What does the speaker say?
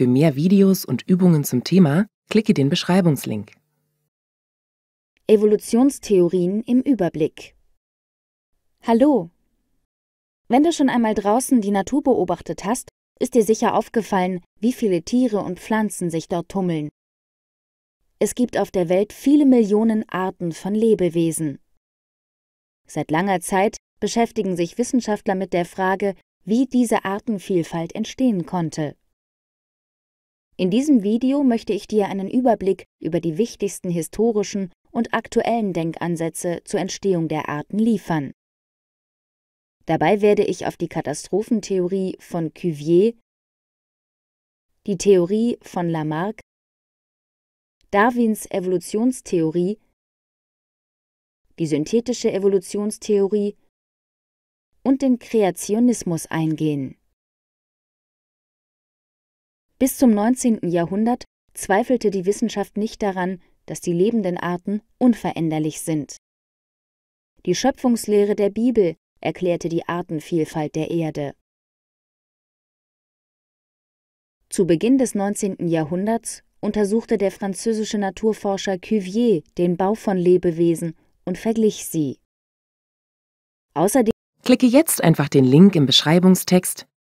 Für mehr Videos und Übungen zum Thema klicke den Beschreibungslink. Evolutionstheorien im Überblick. Hallo! Wenn du schon einmal draußen die Natur beobachtet hast, ist dir sicher aufgefallen, wie viele Tiere und Pflanzen sich dort tummeln. Es gibt auf der Welt viele Millionen Arten von Lebewesen. Seit langer Zeit beschäftigen sich Wissenschaftler mit der Frage, wie diese Artenvielfalt entstehen konnte. In diesem Video möchte ich dir einen Überblick über die wichtigsten historischen und aktuellen Denkansätze zur Entstehung der Arten liefern. Dabei werde ich auf die Katastrophentheorie von Cuvier, die Theorie von Lamarck, Darwins Evolutionstheorie, die synthetische Evolutionstheorie und den Kreationismus eingehen. Bis zum 19. Jahrhundert zweifelte die Wissenschaft nicht daran, dass die lebenden Arten unveränderlich sind. Die Schöpfungslehre der Bibel erklärte die Artenvielfalt der Erde. Zu Beginn des 19. Jahrhunderts untersuchte der französische Naturforscher Cuvier den Bau von Lebewesen und verglich sie. Außerdem Klicke jetzt einfach den Link im Beschreibungstext